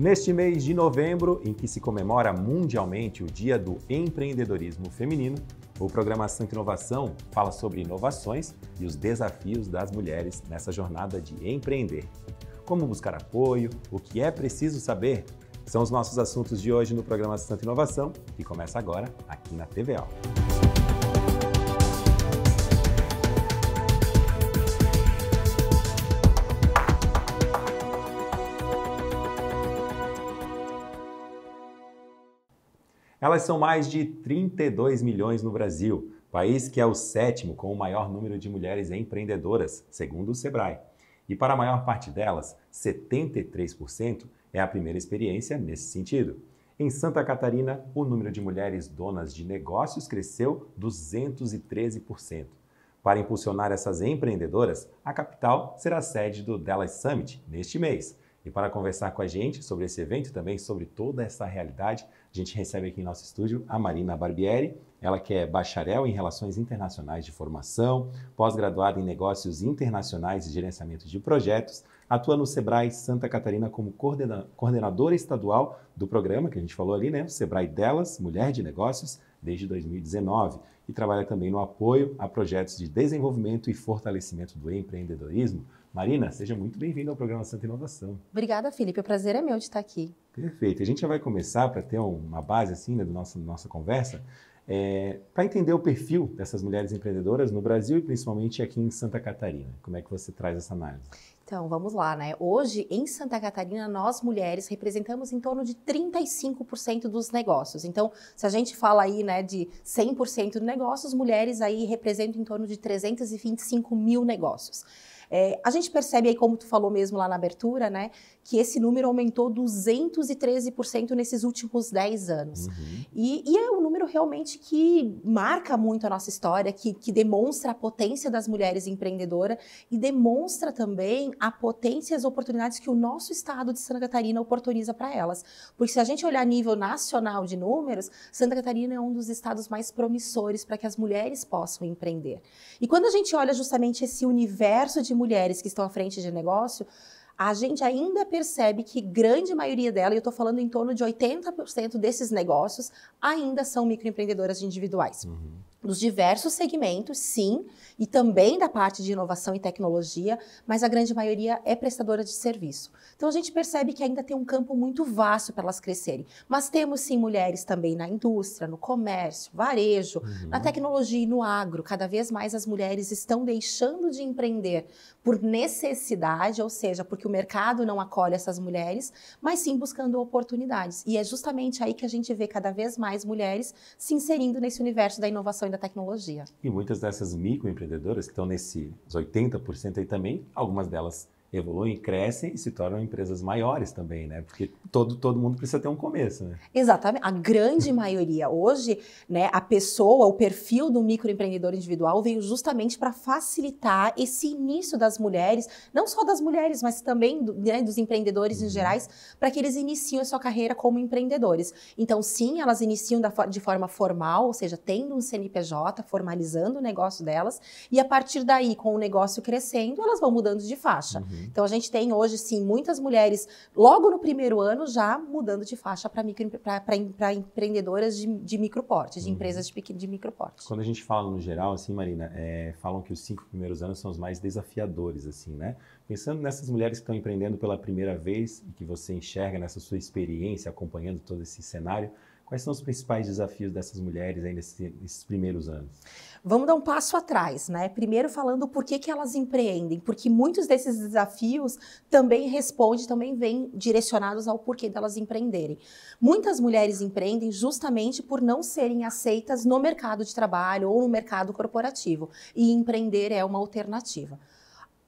Neste mês de novembro, em que se comemora mundialmente o Dia do Empreendedorismo Feminino, o programa Santo Inovação fala sobre inovações e os desafios das mulheres nessa jornada de empreender. Como buscar apoio, o que é preciso saber, são os nossos assuntos de hoje no programa Santa Inovação, que começa agora aqui na TVO. Elas são mais de 32 milhões no Brasil, país que é o sétimo com o maior número de mulheres empreendedoras, segundo o Sebrae. E para a maior parte delas, 73% é a primeira experiência nesse sentido. Em Santa Catarina, o número de mulheres donas de negócios cresceu 213%. Para impulsionar essas empreendedoras, a capital será sede do Dallas Summit neste mês. E para conversar com a gente sobre esse evento e também sobre toda essa realidade, a gente recebe aqui em nosso estúdio a Marina Barbieri, ela que é bacharel em Relações Internacionais de Formação, pós-graduada em Negócios Internacionais e Gerenciamento de Projetos, atua no Sebrae Santa Catarina como coordena coordenadora estadual do programa que a gente falou ali, né? O Sebrae Delas, Mulher de Negócios, desde 2019 e trabalha também no apoio a projetos de desenvolvimento e fortalecimento do empreendedorismo, Marina, seja muito bem-vinda ao programa Santa Inovação. Obrigada, Felipe. O prazer é meu de estar aqui. Perfeito. A gente já vai começar para ter uma base assim né, da nossa, nossa conversa, é, para entender o perfil dessas mulheres empreendedoras no Brasil e principalmente aqui em Santa Catarina. Como é que você traz essa análise? Então, vamos lá, né? Hoje, em Santa Catarina, nós mulheres representamos em torno de 35% dos negócios. Então, se a gente fala aí, né, de 100% de negócios, mulheres aí representam em torno de 325 mil negócios. É, a gente percebe aí, como tu falou mesmo lá na abertura, né, que esse número aumentou 213% nesses últimos 10 anos. Uhum. E, e é um número realmente que marca muito a nossa história, que, que demonstra a potência das mulheres empreendedoras e demonstra também a potência e as oportunidades que o nosso estado de Santa Catarina oportuniza para elas. Porque se a gente olhar a nível nacional de números, Santa Catarina é um dos estados mais promissores para que as mulheres possam empreender. E quando a gente olha justamente esse universo de mulheres que estão à frente de negócio, a gente ainda percebe que grande maioria dela, eu estou falando em torno de 80% desses negócios, ainda são microempreendedoras individuais. Uhum dos diversos segmentos, sim, e também da parte de inovação e tecnologia, mas a grande maioria é prestadora de serviço. Então a gente percebe que ainda tem um campo muito vasto para elas crescerem. Mas temos sim mulheres também na indústria, no comércio, varejo, uhum. na tecnologia e no agro. Cada vez mais as mulheres estão deixando de empreender por necessidade, ou seja, porque o mercado não acolhe essas mulheres, mas sim buscando oportunidades. E é justamente aí que a gente vê cada vez mais mulheres se inserindo nesse universo da inovação da tecnologia. E muitas dessas microempreendedoras que estão nesses 80% aí também, algumas delas evoluem, crescem e se tornam empresas maiores também, né? Porque todo, todo mundo precisa ter um começo, né? Exatamente. A grande maioria. Hoje, né, a pessoa, o perfil do microempreendedor individual veio justamente para facilitar esse início das mulheres, não só das mulheres, mas também do, né, dos empreendedores uhum. em gerais, para que eles iniciem a sua carreira como empreendedores. Então, sim, elas iniciam da, de forma formal, ou seja, tendo um CNPJ, formalizando o negócio delas, e a partir daí, com o negócio crescendo, elas vão mudando de faixa. Uhum. Uhum. Então a gente tem hoje, sim, muitas mulheres, logo no primeiro ano, já mudando de faixa para empreendedoras de, de microporte, de uhum. empresas de, de microporte. Quando a gente fala no geral, assim, Marina, é, falam que os cinco primeiros anos são os mais desafiadores, assim, né? Pensando nessas mulheres que estão empreendendo pela primeira vez e que você enxerga nessa sua experiência, acompanhando todo esse cenário, Quais são os principais desafios dessas mulheres aí nesses primeiros anos? Vamos dar um passo atrás, né? Primeiro falando por que, que elas empreendem, porque muitos desses desafios também respondem, também vêm direcionados ao porquê delas empreenderem. Muitas mulheres empreendem justamente por não serem aceitas no mercado de trabalho ou no mercado corporativo, e empreender é uma alternativa.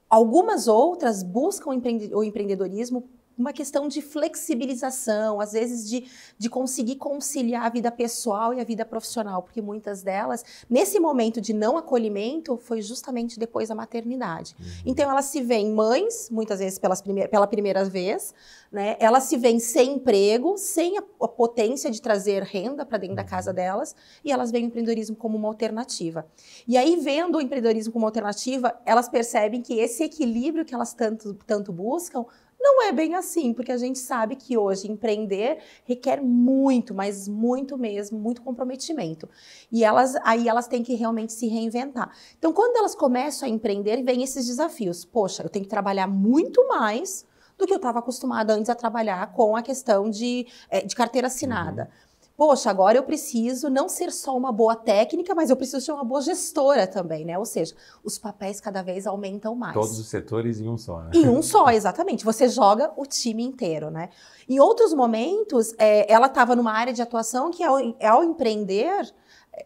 Algumas outras buscam o empreendedorismo uma questão de flexibilização, às vezes de, de conseguir conciliar a vida pessoal e a vida profissional, porque muitas delas, nesse momento de não acolhimento, foi justamente depois da maternidade. Uhum. Então, elas se veem mães, muitas vezes pelas primeir, pela primeira vez, né? elas se veem sem emprego, sem a, a potência de trazer renda para dentro da uhum. casa delas, e elas veem o empreendedorismo como uma alternativa. E aí, vendo o empreendedorismo como uma alternativa, elas percebem que esse equilíbrio que elas tanto, tanto buscam não é bem assim, porque a gente sabe que hoje empreender requer muito, mas muito mesmo, muito comprometimento. E elas aí elas têm que realmente se reinventar. Então, quando elas começam a empreender, vem esses desafios. Poxa, eu tenho que trabalhar muito mais do que eu estava acostumada antes a trabalhar com a questão de, eh, de carteira assinada. Uhum poxa, agora eu preciso não ser só uma boa técnica, mas eu preciso ser uma boa gestora também, né? Ou seja, os papéis cada vez aumentam mais. Todos os setores em um só, né? Em um só, exatamente. Você joga o time inteiro, né? Em outros momentos, é, ela estava numa área de atuação que, ao, ao empreender,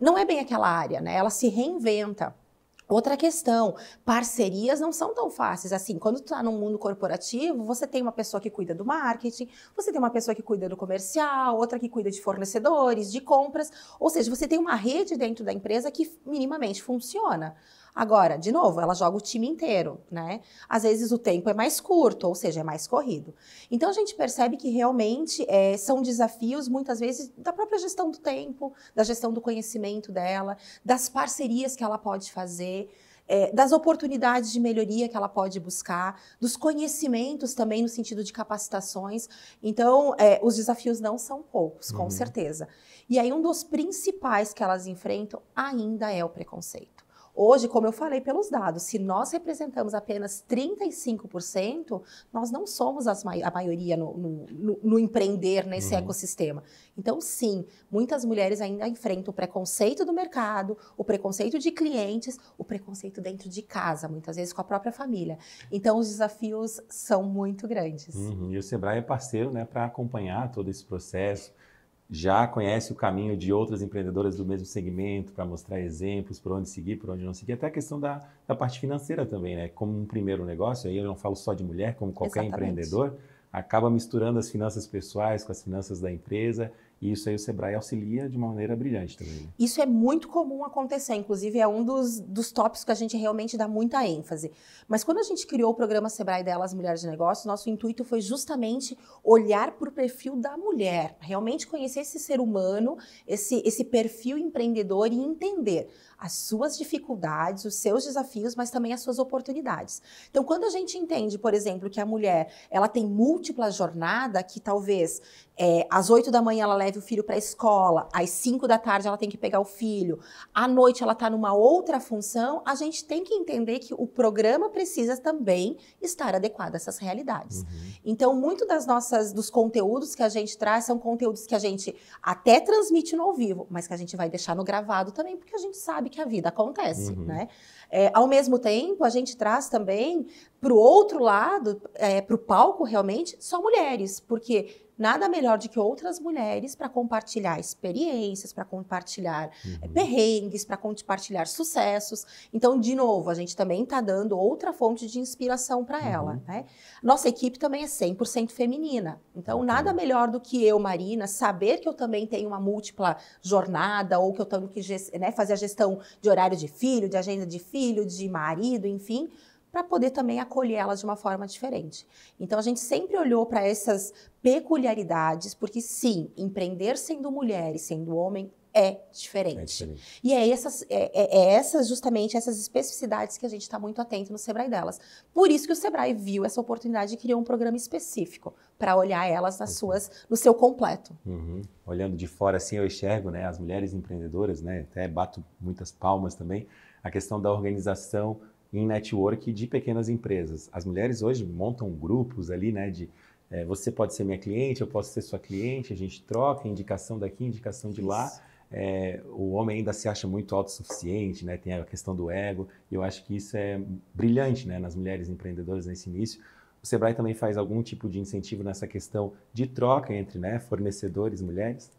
não é bem aquela área, né? Ela se reinventa. Outra questão, parcerias não são tão fáceis assim. Quando tu tá no mundo corporativo, você tem uma pessoa que cuida do marketing, você tem uma pessoa que cuida do comercial, outra que cuida de fornecedores, de compras, ou seja, você tem uma rede dentro da empresa que minimamente funciona. Agora, de novo, ela joga o time inteiro, né? Às vezes o tempo é mais curto, ou seja, é mais corrido. Então a gente percebe que realmente é, são desafios, muitas vezes, da própria gestão do tempo, da gestão do conhecimento dela, das parcerias que ela pode fazer. É, das oportunidades de melhoria que ela pode buscar, dos conhecimentos também no sentido de capacitações. Então, é, os desafios não são poucos, com uhum. certeza. E aí, um dos principais que elas enfrentam ainda é o preconceito. Hoje, como eu falei pelos dados, se nós representamos apenas 35%, nós não somos mai a maioria no, no, no, no empreender nesse uhum. ecossistema. Então, sim, muitas mulheres ainda enfrentam o preconceito do mercado, o preconceito de clientes, o preconceito dentro de casa, muitas vezes com a própria família. Então, os desafios são muito grandes. Uhum. E o Sebrae é parceiro né, para acompanhar todo esse processo já conhece o caminho de outras empreendedoras do mesmo segmento para mostrar exemplos, por onde seguir, por onde não seguir, até a questão da, da parte financeira também, né? Como um primeiro negócio, aí eu não falo só de mulher, como qualquer Exatamente. empreendedor, acaba misturando as finanças pessoais com as finanças da empresa e isso aí o Sebrae auxilia de uma maneira brilhante também. Né? Isso é muito comum acontecer, inclusive é um dos, dos tópicos que a gente realmente dá muita ênfase. Mas quando a gente criou o programa Sebrae delas Mulheres de Negócios, nosso intuito foi justamente olhar para o perfil da mulher, realmente conhecer esse ser humano, esse, esse perfil empreendedor e entender as suas dificuldades, os seus desafios, mas também as suas oportunidades. Então, quando a gente entende, por exemplo, que a mulher ela tem múltipla jornada, que talvez é, às oito da manhã ela leve o filho para a escola, às cinco da tarde ela tem que pegar o filho, à noite ela está numa outra função, a gente tem que entender que o programa precisa também estar adequado a essas realidades. Uhum. Então, muito das nossas dos conteúdos que a gente traz são conteúdos que a gente até transmite no ao vivo, mas que a gente vai deixar no gravado também, porque a gente sabe sabe que a vida acontece, uhum. né? É, ao mesmo tempo, a gente traz também para o outro lado, é, para o palco realmente, só mulheres, porque nada melhor do que outras mulheres para compartilhar experiências, para compartilhar eh, uhum. perrengues, para compartilhar sucessos. Então, de novo, a gente também está dando outra fonte de inspiração para uhum. ela. Né? Nossa equipe também é 100% feminina. Então, uhum. nada melhor do que eu, Marina, saber que eu também tenho uma múltipla jornada ou que eu tenho que né, fazer a gestão de horário de filho, de agenda de filho, de marido, enfim para poder também acolher elas de uma forma diferente. Então a gente sempre olhou para essas peculiaridades, porque sim, empreender sendo mulher e sendo homem é diferente. É diferente. E é essas, é, é, é essas, justamente essas especificidades que a gente está muito atento no Sebrae delas. Por isso que o Sebrae viu essa oportunidade e criou um programa específico para olhar elas nas uhum. suas, no seu completo. Uhum. Olhando de fora assim, eu enxergo, né, as mulheres empreendedoras, né, até bato muitas palmas também, a questão da organização, em network de pequenas empresas. As mulheres hoje montam grupos ali, né, de é, você pode ser minha cliente, eu posso ser sua cliente, a gente troca indicação daqui, indicação de lá. É, o homem ainda se acha muito autossuficiente, né? tem a questão do ego, e eu acho que isso é brilhante né? nas mulheres empreendedoras nesse início, o Sebrae também faz algum tipo de incentivo nessa questão de troca entre né, fornecedores mulheres?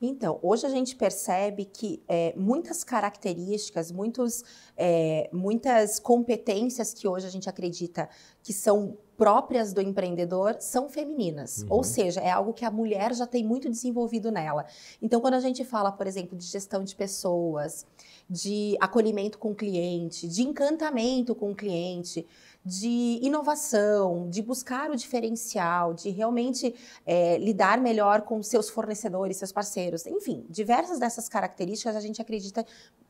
Então, hoje a gente percebe que é, muitas características, muitos, é, muitas competências que hoje a gente acredita que são próprias do empreendedor são femininas, uhum. ou seja, é algo que a mulher já tem muito desenvolvido nela. Então, quando a gente fala, por exemplo, de gestão de pessoas, de acolhimento com o cliente, de encantamento com o cliente, de inovação, de buscar o diferencial, de realmente é, lidar melhor com seus fornecedores, seus parceiros, enfim, diversas dessas características a gente acredita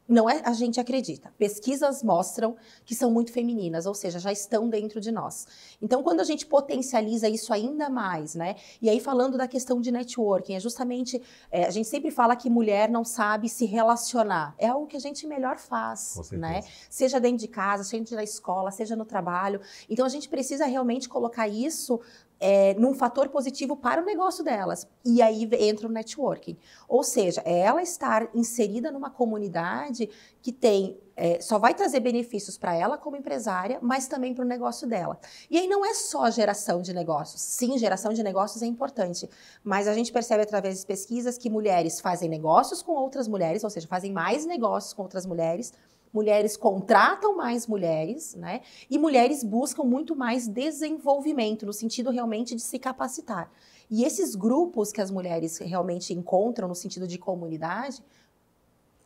não é a gente acredita. Pesquisas mostram que são muito femininas, ou seja, já estão dentro de nós. Então, quando a gente potencializa isso ainda mais, né? E aí falando da questão de networking, é justamente é, a gente sempre fala que mulher não sabe se relacionar. É algo que a gente melhor faz, né? Seja dentro de casa, seja na escola, seja no trabalho. Então, a gente precisa realmente colocar isso é, num fator positivo para o negócio delas. E aí entra o networking. Ou seja, é ela estar inserida numa comunidade que tem. É, só vai trazer benefícios para ela como empresária, mas também para o negócio dela. E aí não é só geração de negócios. Sim, geração de negócios é importante, mas a gente percebe através de pesquisas que mulheres fazem negócios com outras mulheres, ou seja, fazem mais negócios com outras mulheres mulheres contratam mais mulheres, né? E mulheres buscam muito mais desenvolvimento, no sentido realmente de se capacitar. E esses grupos que as mulheres realmente encontram no sentido de comunidade,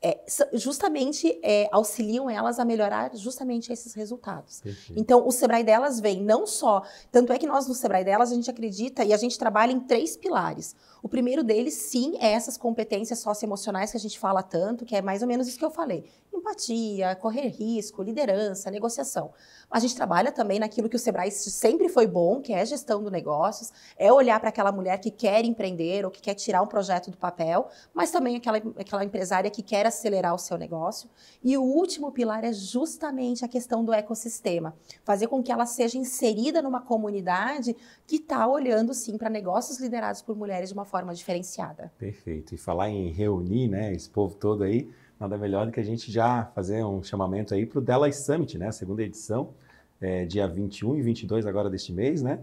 é, justamente é, auxiliam elas a melhorar justamente esses resultados. Perfeito. Então, o Sebrae delas vem não só, tanto é que nós no Sebrae delas a gente acredita e a gente trabalha em três pilares. O primeiro deles, sim, é essas competências socioemocionais que a gente fala tanto, que é mais ou menos isso que eu falei: empatia, correr risco, liderança, negociação. A gente trabalha também naquilo que o Sebrae sempre foi bom, que é gestão do negócios, é olhar para aquela mulher que quer empreender ou que quer tirar um projeto do papel, mas também aquela, aquela empresária que quer acelerar o seu negócio. E o último pilar é justamente a questão do ecossistema, fazer com que ela seja inserida numa comunidade que está olhando sim para negócios liderados por mulheres de uma forma diferenciada. Perfeito. E falar em reunir, né, esse povo todo aí, nada melhor do que a gente já fazer um chamamento aí para o Delas Summit, né, a segunda edição, é, dia 21 e 22 agora deste mês, né?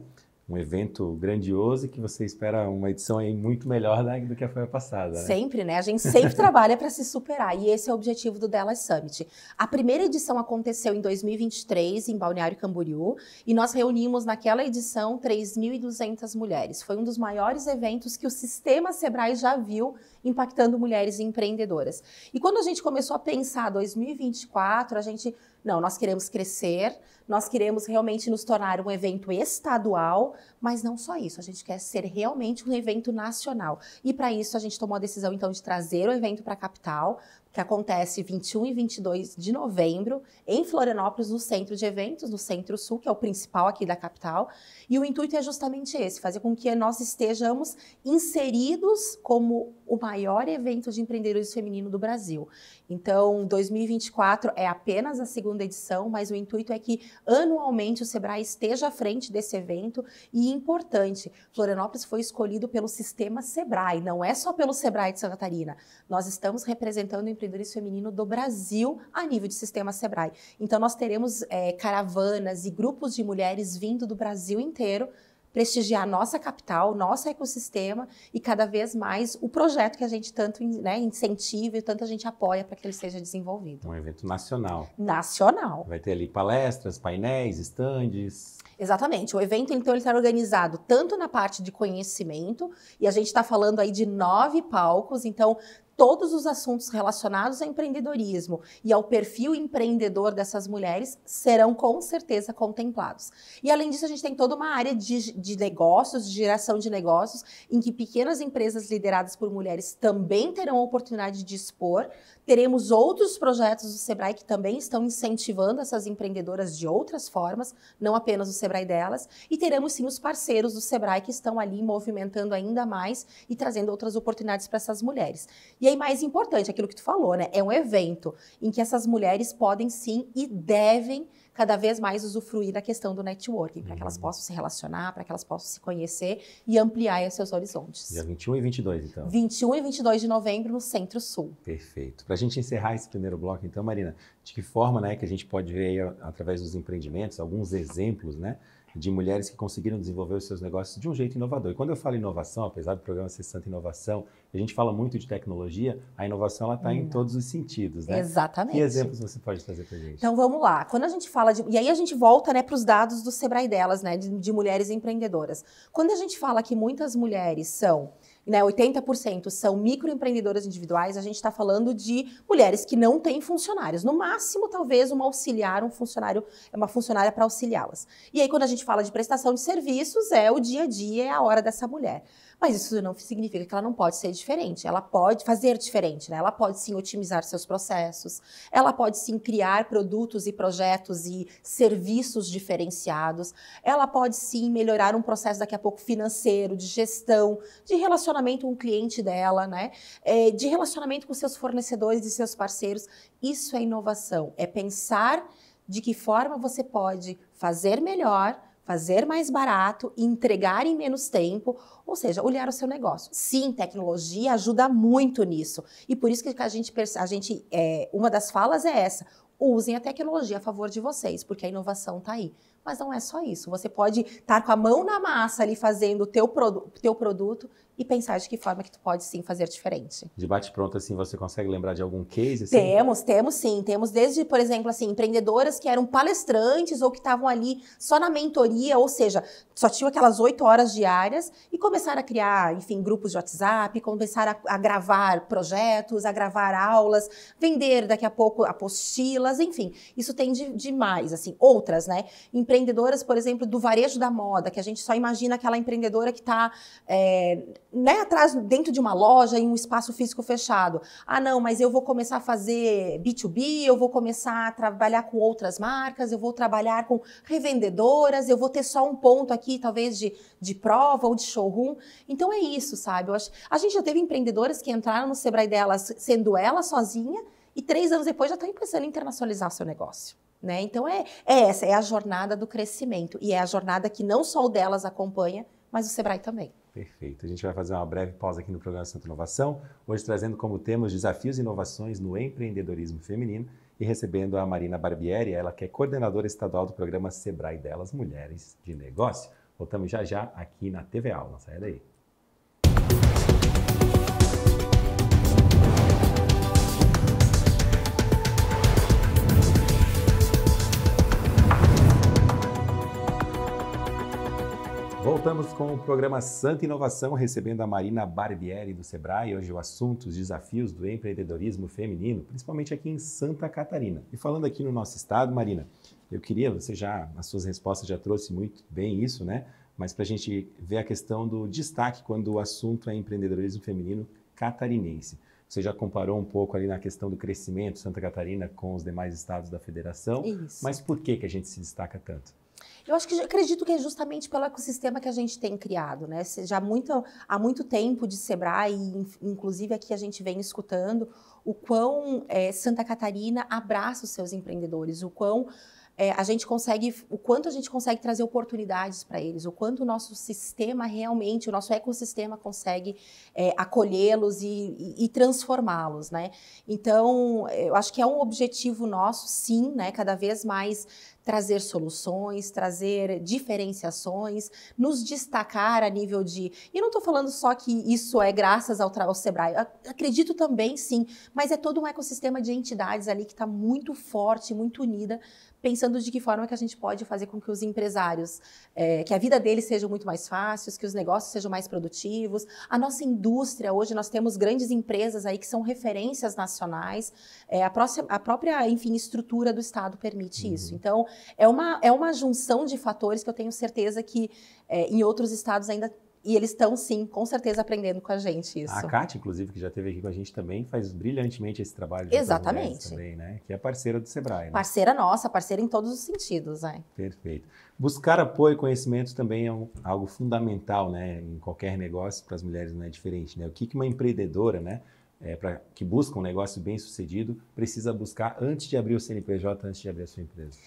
um evento grandioso que você espera uma edição aí muito melhor do que a foi a passada. Né? Sempre, né? A gente sempre trabalha para se superar e esse é o objetivo do Dallas Summit. A primeira edição aconteceu em 2023 em Balneário Camboriú e nós reunimos naquela edição 3.200 mulheres. Foi um dos maiores eventos que o sistema Sebrae já viu impactando mulheres empreendedoras. E quando a gente começou a pensar 2024, a gente não, nós queremos crescer, nós queremos realmente nos tornar um evento estadual, mas não só isso, a gente quer ser realmente um evento nacional. E para isso a gente tomou a decisão então de trazer o evento para a capital, que acontece 21 e 22 de novembro em Florianópolis, no centro de eventos, no Centro Sul, que é o principal aqui da capital. E o intuito é justamente esse: fazer com que nós estejamos inseridos como o maior evento de empreendedorismo feminino do Brasil. Então, 2024 é apenas a segunda edição, mas o intuito é que anualmente o Sebrae esteja à frente desse evento. E importante, Florianópolis foi escolhido pelo sistema Sebrae, não é só pelo Sebrae de Santa Catarina. Nós estamos representando empreendedorismo empreendedores feminino do Brasil a nível de sistema Sebrae. Então, nós teremos é, caravanas e grupos de mulheres vindo do Brasil inteiro prestigiar nossa capital, nosso ecossistema e cada vez mais o projeto que a gente tanto né, incentiva e tanto a gente apoia para que ele seja desenvolvido. Um evento nacional. Nacional. Vai ter ali palestras, painéis, estandes. Exatamente. O evento, então, ele está organizado tanto na parte de conhecimento, e a gente está falando aí de nove palcos, então todos os assuntos relacionados ao empreendedorismo e ao perfil empreendedor dessas mulheres serão com certeza contemplados. E além disso, a gente tem toda uma área de, de negócios, de geração de negócios, em que pequenas empresas lideradas por mulheres também terão a oportunidade de expor Teremos outros projetos do Sebrae que também estão incentivando essas empreendedoras de outras formas, não apenas o Sebrae delas, e teremos sim os parceiros do Sebrae que estão ali movimentando ainda mais e trazendo outras oportunidades para essas mulheres. E aí mais importante, aquilo que tu falou, né? É um evento em que essas mulheres podem sim e devem cada vez mais usufruir da questão do networking, para que elas uhum. possam se relacionar, para que elas possam se conhecer e ampliar seus horizontes. Dia 21 e 22, então. 21 e 22 de novembro no Centro-Sul. Perfeito. Para a gente encerrar esse primeiro bloco, então, Marina, de que forma né, que a gente pode ver aí, através dos empreendimentos, alguns exemplos, né? de mulheres que conseguiram desenvolver os seus negócios de um jeito inovador. E quando eu falo inovação, apesar do programa ser Santa Inovação, a gente fala muito de tecnologia, a inovação está hum. em uhum. todos os sentidos, né? Exatamente. Que exemplos você pode trazer para gente? Então vamos lá. Quando a gente fala de. E aí a gente volta né, para os dados do Sebrae delas, né? De, de mulheres empreendedoras. Quando a gente fala que muitas mulheres são né, 80% são microempreendedoras individuais, a gente está falando de mulheres que não têm funcionários. No máximo, talvez, uma auxiliar, um funcionário, uma funcionária para auxiliá-las. E aí, quando a gente fala de prestação de serviços, é o dia a dia, é a hora dessa mulher. Mas isso não significa que ela não pode ser diferente. Ela pode fazer diferente, né? Ela pode sim otimizar seus processos, ela pode sim criar produtos e projetos e serviços diferenciados, ela pode sim melhorar um processo daqui a pouco financeiro, de gestão, de relacionamento com o cliente dela, né? É, de relacionamento com seus fornecedores e seus parceiros. Isso é inovação, é pensar de que forma você pode fazer melhor fazer mais barato, entregar em menos tempo, ou seja, olhar o seu negócio. Sim, tecnologia ajuda muito nisso. E por isso que a gente, a gente é, uma das falas é essa: usem a tecnologia a favor de vocês, porque a inovação está aí. Mas não é só isso. Você pode estar tá com a mão na massa ali fazendo o teu, teu produto e pensar de que forma que tu pode sim fazer diferente. De bate-pronto, assim, você consegue lembrar de algum case? Assim? Temos, temos sim. Temos desde, por exemplo, assim, empreendedoras que eram palestrantes ou que estavam ali só na mentoria, ou seja, só tinham aquelas oito horas diárias e começaram a criar, enfim, grupos de WhatsApp, começaram a, a gravar projetos, a gravar aulas, vender daqui a pouco apostilas, enfim. Isso tem de, demais, assim, outras, né? Empre empreendedoras, por exemplo, do varejo da moda, que a gente só imagina aquela empreendedora que está é, né, atrás, dentro de uma loja, em um espaço físico fechado. Ah, não, mas eu vou começar a fazer B2B, eu vou começar a trabalhar com outras marcas, eu vou trabalhar com revendedoras, eu vou ter só um ponto aqui, talvez de, de prova ou de showroom. Então é isso, sabe? Acho, a gente já teve empreendedoras que entraram no Sebrae delas sendo ela sozinha e três anos depois já estão tá pensando em internacionalizar seu negócio. Né? Então é, é essa, é a jornada do crescimento. E é a jornada que não só o delas acompanha, mas o Sebrae também. Perfeito. A gente vai fazer uma breve pausa aqui no programa Santo Inovação, hoje trazendo como tema os desafios e inovações no empreendedorismo feminino e recebendo a Marina Barbieri, ela que é coordenadora estadual do programa Sebrae delas Mulheres de Negócio. Voltamos já já aqui na TV Aula. Saia daí. voltamos com o programa Santa Inovação, recebendo a Marina Barbieri do Sebrae. Hoje o assunto, os desafios do empreendedorismo feminino, principalmente aqui em Santa Catarina. E falando aqui no nosso estado, Marina, eu queria, você já, nas suas respostas já trouxe muito bem isso, né? Mas para a gente ver a questão do destaque quando o assunto é empreendedorismo feminino catarinense. Você já comparou um pouco ali na questão do crescimento Santa Catarina com os demais estados da federação. Isso. Mas por que, que a gente se destaca tanto? Eu acho que acredito que é justamente pelo ecossistema que a gente tem criado, né? Já muito, há muito tempo de Sebrae, inclusive aqui a gente vem escutando o quão é, Santa Catarina abraça os seus empreendedores, o quão é, a gente consegue, o quanto a gente consegue trazer oportunidades para eles, o quanto o nosso sistema realmente, o nosso ecossistema consegue é, acolhê-los e, e, e transformá-los, né? Então, eu acho que é um objetivo nosso, sim, né? Cada vez mais trazer soluções, trazer diferenciações, nos destacar a nível de. E não estou falando só que isso é graças ao, ao Sebrae, acredito também sim, mas é todo um ecossistema de entidades ali que está muito forte, muito unida pensando de que forma que a gente pode fazer com que os empresários, é, que a vida deles seja muito mais fácil, que os negócios sejam mais produtivos. A nossa indústria, hoje nós temos grandes empresas aí que são referências nacionais. É, a, próxima, a, própria, enfim, estrutura do Estado permite uhum. isso. Então, é uma, é uma junção de fatores que eu tenho certeza que é, em outros estados ainda e eles estão, sim, com certeza aprendendo com a gente isso. A Kátia, inclusive, que já esteve aqui com a gente também, faz brilhantemente esse trabalho. Exatamente. Também, né? Que é parceira do Sebrae. Né? Parceira nossa, parceira em todos os sentidos. Né? Perfeito. Buscar apoio e conhecimento também é um, algo fundamental né? em qualquer negócio para as mulheres não é diferente. Né? O que, que uma empreendedora, né? É, para que busca um negócio bem sucedido, precisa buscar antes de abrir o CNPJ, antes de abrir a sua empresa?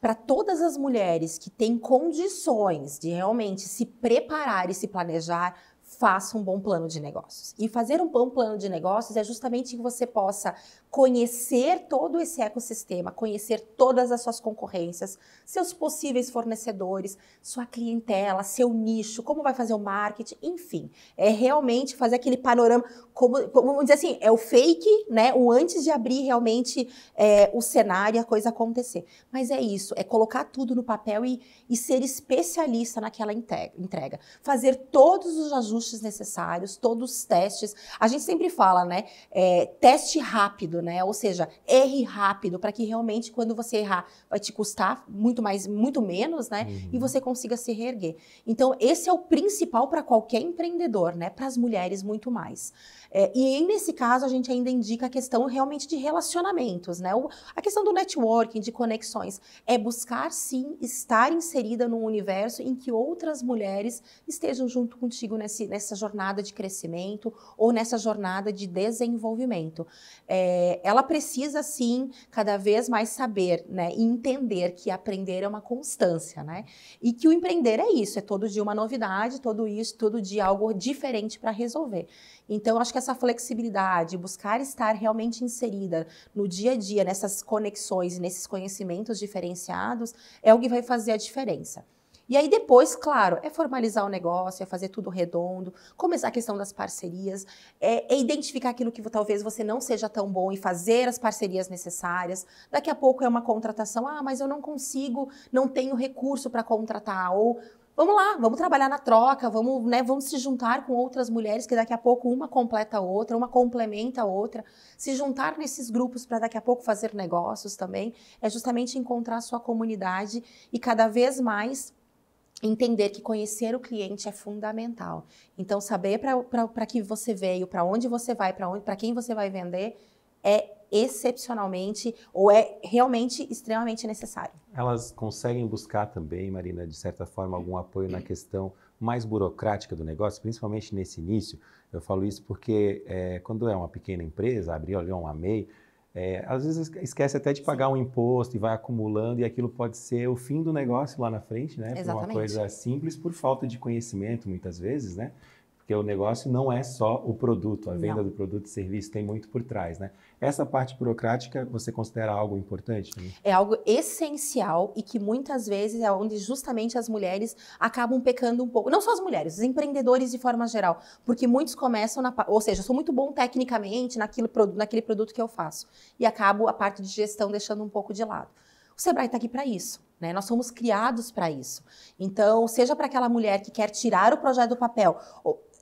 para todas as mulheres que têm condições de realmente se preparar e se planejar faça um bom plano de negócios. E fazer um bom plano de negócios é justamente que você possa conhecer todo esse ecossistema, conhecer todas as suas concorrências, seus possíveis fornecedores, sua clientela, seu nicho, como vai fazer o marketing, enfim. É realmente fazer aquele panorama, como, vamos dizer assim, é o fake, né? O antes de abrir realmente é, o cenário e a coisa acontecer. Mas é isso, é colocar tudo no papel e, e ser especialista naquela entrega. Fazer todos os ajustes ajustes necessários, todos os testes. A gente sempre fala, né? É, teste rápido, né? Ou seja, erre rápido, para que realmente, quando você errar, vai te custar muito mais, muito menos, né? Uhum. E você consiga se reerguer. Então, esse é o principal para qualquer empreendedor, né? Para as mulheres, muito mais. É, e nesse caso, a gente ainda indica a questão realmente de relacionamentos, né? O, a questão do networking, de conexões. É buscar, sim, estar inserida num universo em que outras mulheres estejam junto contigo nesse, nessa jornada de crescimento ou nessa jornada de desenvolvimento. É, ela precisa, sim, cada vez mais saber, né? E entender que aprender é uma constância, né? E que o empreender é isso, é todo dia uma novidade, todo isso, todo dia algo diferente para resolver. Então, acho que essa flexibilidade, buscar estar realmente inserida no dia a dia, nessas conexões, nesses conhecimentos diferenciados, é o que vai fazer a diferença. E aí depois, claro, é formalizar o negócio, é fazer tudo redondo, começar a questão das parcerias, é, é, identificar aquilo que talvez você não seja tão bom e fazer as parcerias necessárias. Daqui a pouco é uma contratação, ah, mas eu não consigo, não tenho recurso para contratar, ou vamos lá, vamos trabalhar na troca, vamos, né, vamos se juntar com outras mulheres que daqui a pouco uma completa a outra, uma complementa a outra, se juntar nesses grupos para daqui a pouco fazer negócios também, é justamente encontrar a sua comunidade e cada vez mais entender que conhecer o cliente é fundamental. Então saber para que você veio, para onde você vai, para quem você vai vender é excepcionalmente ou é realmente extremamente necessário. Elas conseguem buscar também, Marina, de certa forma, algum apoio na questão mais burocrática do negócio, principalmente nesse início. Eu falo isso porque é, quando é uma pequena empresa, abrir olha, um AMEI, é, às vezes esquece até de pagar um imposto e vai acumulando, e aquilo pode ser o fim do negócio lá na frente, né? Exatamente. Por uma coisa simples, por falta de conhecimento, muitas vezes, né? Porque o negócio não é só o produto, a venda não. do produto e serviço, tem muito por trás, né? Essa parte burocrática você considera algo importante? Né? É algo essencial e que muitas vezes é onde justamente as mulheres acabam pecando um pouco. Não só as mulheres, os empreendedores de forma geral. Porque muitos começam na. Ou seja, eu sou muito bom tecnicamente naquilo, naquele produto que eu faço. E acabo a parte de gestão deixando um pouco de lado. O Sebrae está aqui para isso. Né? Nós somos criados para isso. Então, seja para aquela mulher que quer tirar o projeto do papel,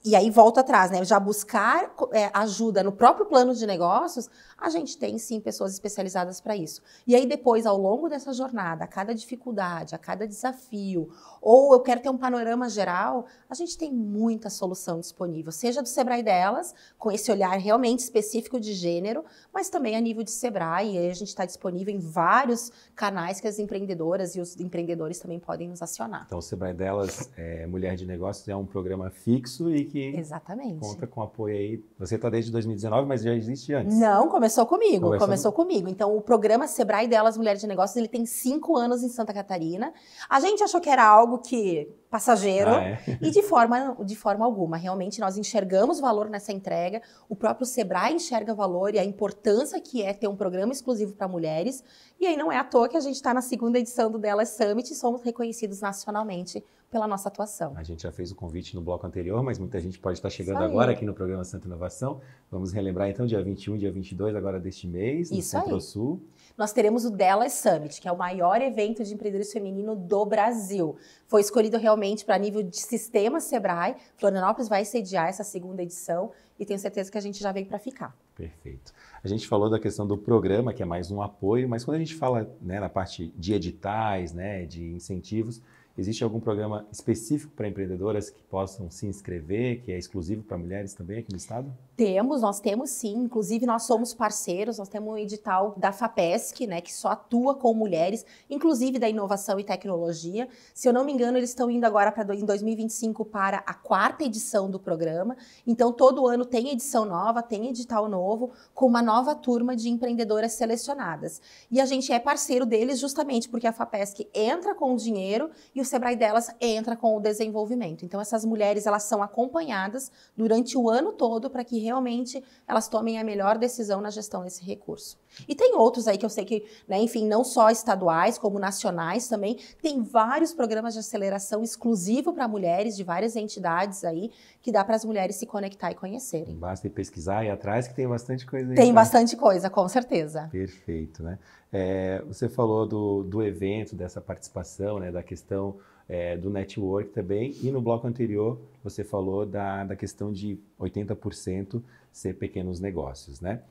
e aí volto atrás, né? Já buscar é, ajuda no próprio plano de negócios a gente tem sim pessoas especializadas para isso. E aí depois, ao longo dessa jornada, a cada dificuldade, a cada desafio, ou eu quero ter um panorama geral, a gente tem muita solução disponível, seja do Sebrae delas, com esse olhar realmente específico de gênero, mas também a nível de Sebrae, e a gente está disponível em vários canais que as empreendedoras e os empreendedores também podem nos acionar. Então o Sebrae delas, é, Mulher de Negócios, é um programa fixo e que Exatamente. conta com apoio aí. Você está desde 2019, mas já existe antes. Não, começou Começou comigo, começou... começou... comigo. Então, o programa Sebrae delas Mulheres de Negócios, ele tem cinco anos em Santa Catarina. A gente achou que era algo que passageiro ah, é? e de forma, de forma alguma. Realmente nós enxergamos valor nessa entrega, o próprio Sebrae enxerga valor e a importância que é ter um programa exclusivo para mulheres. E aí não é à toa que a gente está na segunda edição do dela Summit e somos reconhecidos nacionalmente pela nossa atuação. A gente já fez o convite no bloco anterior, mas muita gente pode estar tá chegando agora aqui no programa Santa Inovação. Vamos relembrar então dia 21, dia 22 agora deste mês, no Centro-Sul nós teremos o Delas Summit, que é o maior evento de empreendedorismo feminino do Brasil. Foi escolhido realmente para nível de sistema Sebrae. Florianópolis vai sediar essa segunda edição e tenho certeza que a gente já veio para ficar. Perfeito. A gente falou da questão do programa, que é mais um apoio, mas quando a gente fala né, na parte de editais, né, de incentivos, Existe algum programa específico para empreendedoras que possam se inscrever, que é exclusivo para mulheres também aqui no estado? Temos, nós temos sim. Inclusive, nós somos parceiros, nós temos um edital da FAPESC, né, que só atua com mulheres, inclusive da inovação e tecnologia. Se eu não me engano, eles estão indo agora para em 2025 para a quarta edição do programa. Então, todo ano tem edição nova, tem edital novo, com uma nova turma de empreendedoras selecionadas. E a gente é parceiro deles justamente porque a FAPESC entra com o dinheiro e o Sebrae delas entra com o desenvolvimento. Então, essas mulheres elas são acompanhadas durante o ano todo para que realmente elas tomem a melhor decisão na gestão desse recurso. E tem outros aí que eu sei que, né, enfim, não só estaduais, como nacionais também, tem vários programas de aceleração exclusivo para mulheres de várias entidades aí, que dá para as mulheres se conectar e conhecerem. Basta pesquisar e atrás que tem bastante coisa aí. Tem né? bastante coisa, com certeza. Perfeito, né? É, você falou do, do evento, dessa participação, né, da questão é, do network também. E no bloco anterior, você falou da, da questão de 80% ser pequenos negócios, né?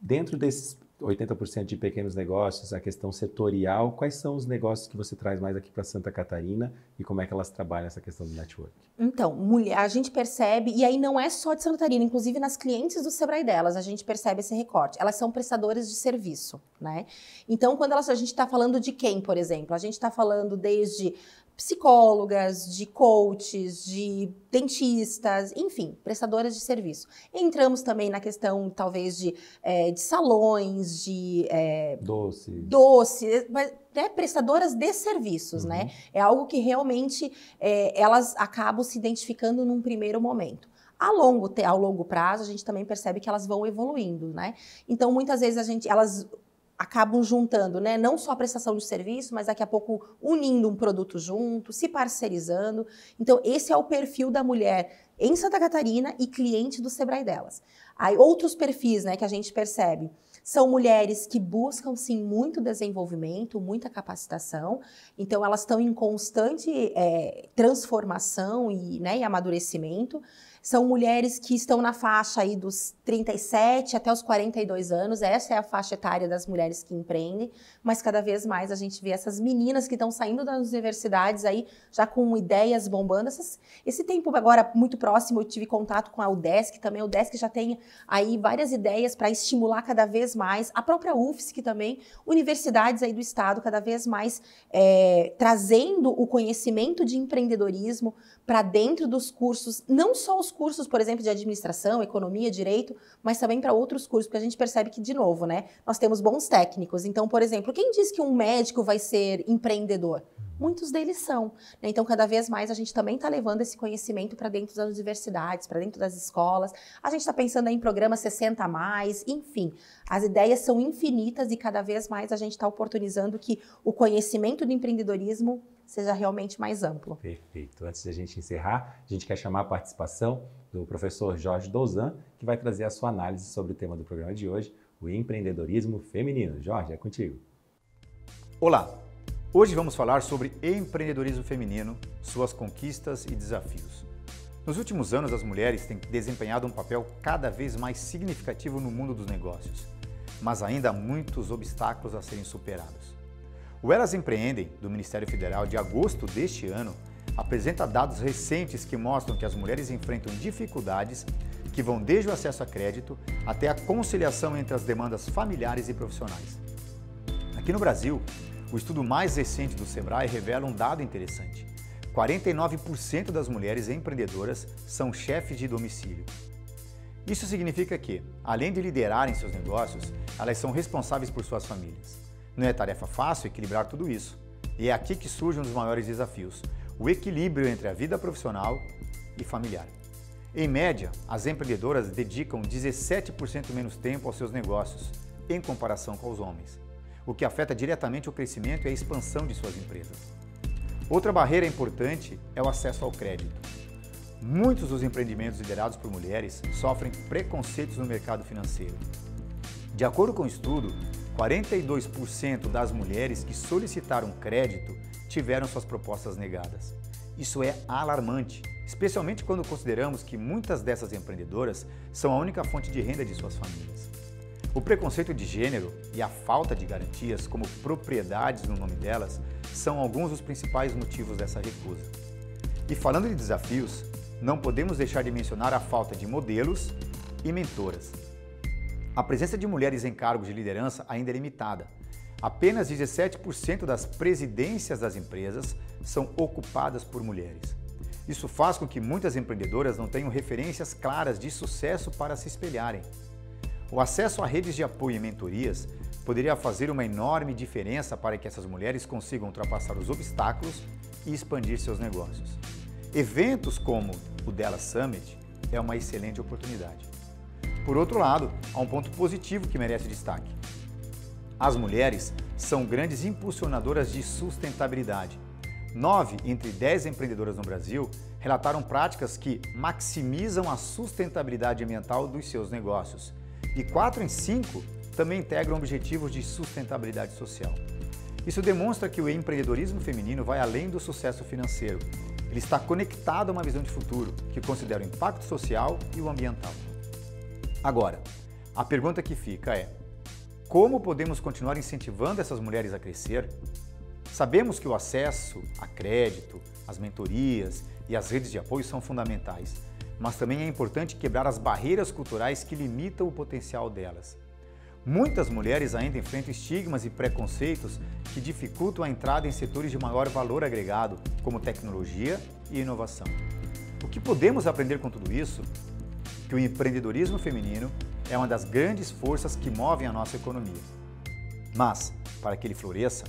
Dentro desses 80% de pequenos negócios, a questão setorial. Quais são os negócios que você traz mais aqui para Santa Catarina e como é que elas trabalham essa questão do network? Então, mulher, a gente percebe, e aí não é só de Santa Catarina, inclusive nas clientes do Sebrae delas, a gente percebe esse recorte. Elas são prestadoras de serviço, né? Então, quando elas, a gente está falando de quem, por exemplo? A gente está falando desde psicólogas, de coaches, de dentistas, enfim, prestadoras de serviço. Entramos também na questão, talvez, de, é, de salões, de... É, doce. Doce, mas né, prestadoras de serviços, né? uhum. né? É algo que realmente é, elas acabam se identificando num primeiro momento. A longo, ao longo prazo, a gente também percebe que elas vão evoluindo, né? Então, muitas vezes a gente, elas acabam juntando, né, não só a prestação de serviço, mas daqui a pouco unindo um produto junto, se parcerizando. Então, esse é o perfil da mulher em Santa Catarina e cliente do Sebrae delas. Aí outros perfis, né, que a gente percebe, são mulheres que buscam sim muito desenvolvimento, muita capacitação. Então elas estão em constante é, transformação e, né, e amadurecimento são mulheres que estão na faixa aí dos 37 até os 42 anos. Essa é a faixa etária das mulheres que empreendem, mas cada vez mais a gente vê essas meninas que estão saindo das universidades aí já com ideias bombando. Essas, esse tempo agora muito próximo eu tive contato com a UDESC também. A UDESC já tem aí várias ideias para estimular cada vez mais. A própria UFSC também, universidades aí do estado cada vez mais é, trazendo o conhecimento de empreendedorismo para dentro dos cursos, não só os cursos, por exemplo, de administração, economia, direito, mas também para outros cursos, porque a gente percebe que, de novo, né, nós temos bons técnicos. Então, por exemplo, quem diz que um médico vai ser empreendedor? Muitos deles são. Né? Então, cada vez mais a gente também está levando esse conhecimento para dentro das universidades, para dentro das escolas. A gente está pensando em programas 60 a mais, enfim. As ideias são infinitas e cada vez mais a gente está oportunizando que o conhecimento do empreendedorismo seja realmente mais amplo. Perfeito. Antes de a gente encerrar, a gente quer chamar a participação do professor Jorge Douzan, que vai trazer a sua análise sobre o tema do programa de hoje, o empreendedorismo feminino. Jorge, é contigo. Olá. Hoje vamos falar sobre empreendedorismo feminino, suas conquistas e desafios. Nos últimos anos, as mulheres têm desempenhado um papel cada vez mais significativo no mundo dos negócios, mas ainda há muitos obstáculos a serem superados. O Elas Empreendem, do Ministério Federal, de agosto deste ano, apresenta dados recentes que mostram que as mulheres enfrentam dificuldades que vão desde o acesso a crédito até a conciliação entre as demandas familiares e profissionais. Aqui no Brasil, o estudo mais recente do Sebrae revela um dado interessante. 49% das mulheres empreendedoras são chefes de domicílio. Isso significa que, além de liderarem seus negócios, elas são responsáveis por suas famílias. Não é tarefa fácil equilibrar tudo isso. E é aqui que surge um dos maiores desafios: o equilíbrio entre a vida profissional e familiar. Em média, as empreendedoras dedicam 17% menos tempo aos seus negócios, em comparação com os homens, o que afeta diretamente o crescimento e a expansão de suas empresas. Outra barreira importante é o acesso ao crédito. Muitos dos empreendimentos liderados por mulheres sofrem preconceitos no mercado financeiro. De acordo com o um estudo, 42% das mulheres que solicitaram crédito tiveram suas propostas negadas. Isso é alarmante, especialmente quando consideramos que muitas dessas empreendedoras são a única fonte de renda de suas famílias. O preconceito de gênero e a falta de garantias como propriedades no nome delas são alguns dos principais motivos dessa recusa. E falando de desafios, não podemos deixar de mencionar a falta de modelos e mentoras, a presença de mulheres em cargos de liderança ainda é limitada. Apenas 17% das presidências das empresas são ocupadas por mulheres. Isso faz com que muitas empreendedoras não tenham referências claras de sucesso para se espelharem. O acesso a redes de apoio e mentorias poderia fazer uma enorme diferença para que essas mulheres consigam ultrapassar os obstáculos e expandir seus negócios. Eventos como o Della Summit é uma excelente oportunidade. Por outro lado, há um ponto positivo que merece destaque. As mulheres são grandes impulsionadoras de sustentabilidade. Nove entre dez empreendedoras no Brasil relataram práticas que maximizam a sustentabilidade ambiental dos seus negócios. E quatro em cinco também integram objetivos de sustentabilidade social. Isso demonstra que o empreendedorismo feminino vai além do sucesso financeiro. Ele está conectado a uma visão de futuro que considera o impacto social e o ambiental. Agora, a pergunta que fica é: como podemos continuar incentivando essas mulheres a crescer? Sabemos que o acesso a crédito, as mentorias e as redes de apoio são fundamentais, mas também é importante quebrar as barreiras culturais que limitam o potencial delas. Muitas mulheres ainda enfrentam estigmas e preconceitos que dificultam a entrada em setores de maior valor agregado, como tecnologia e inovação. O que podemos aprender com tudo isso que o empreendedorismo feminino é uma das grandes forças que movem a nossa economia. Mas, para que ele floresça,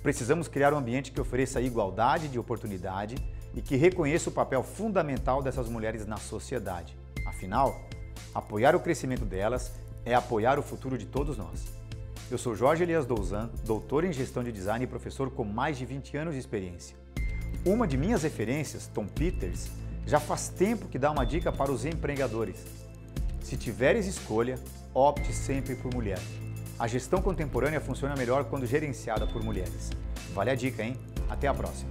precisamos criar um ambiente que ofereça igualdade de oportunidade e que reconheça o papel fundamental dessas mulheres na sociedade. Afinal, apoiar o crescimento delas é apoiar o futuro de todos nós. Eu sou Jorge Elias Douzan, doutor em gestão de design e professor com mais de 20 anos de experiência. Uma de minhas referências, Tom Peters, já faz tempo que dá uma dica para os empregadores. Se tiveres escolha, opte sempre por mulher. A gestão contemporânea funciona melhor quando gerenciada por mulheres. Vale a dica, hein? Até a próxima.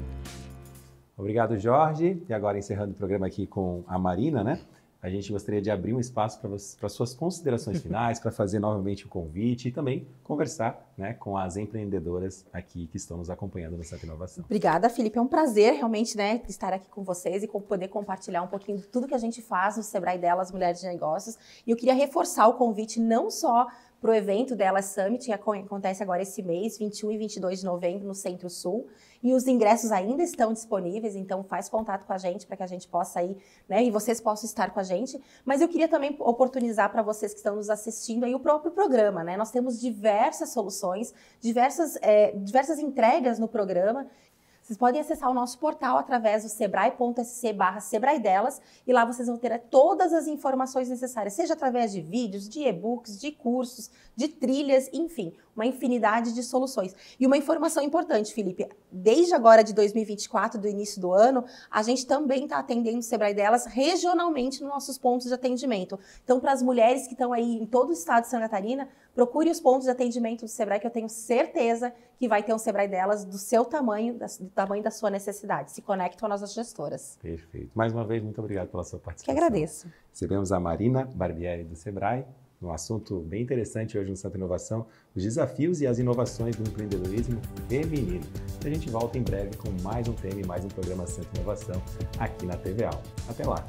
Obrigado, Jorge. E agora encerrando o programa aqui com a Marina, né? a gente gostaria de abrir um espaço para suas considerações finais, para fazer novamente o convite e também conversar né, com as empreendedoras aqui que estão nos acompanhando nessa inovação. Obrigada, Felipe. É um prazer realmente né, estar aqui com vocês e poder compartilhar um pouquinho de tudo que a gente faz no Sebrae delas, Mulheres de Negócios. E eu queria reforçar o convite não só para o evento dela Summit, que acontece agora esse mês, 21 e 22 de novembro, no Centro-Sul. E os ingressos ainda estão disponíveis, então faz contato com a gente para que a gente possa ir, né? E vocês possam estar com a gente. Mas eu queria também oportunizar para vocês que estão nos assistindo aí o próprio programa, né? Nós temos diversas soluções, diversas, é, diversas entregas no programa. Vocês podem acessar o nosso portal através do sebrae.sc barra Sebrae delas e lá vocês vão ter é, todas as informações necessárias, seja através de vídeos, de e-books, de cursos, de trilhas, enfim, uma infinidade de soluções. E uma informação importante, Felipe, desde agora de 2024, do início do ano, a gente também está atendendo o Sebrae delas regionalmente nos nossos pontos de atendimento. Então, para as mulheres que estão aí em todo o estado de Santa Catarina, Procure os pontos de atendimento do Sebrae, que eu tenho certeza que vai ter um Sebrae delas do seu tamanho, do tamanho da sua necessidade. Se conectam às nossas gestoras. Perfeito. Mais uma vez, muito obrigado pela sua participação. Que agradeço. Recebemos a Marina Barbieri do Sebrae, um assunto bem interessante hoje no Santa Inovação, os desafios e as inovações do empreendedorismo feminino. A gente volta em breve com mais um tema e mais um programa Santa Inovação aqui na TVA. Até lá!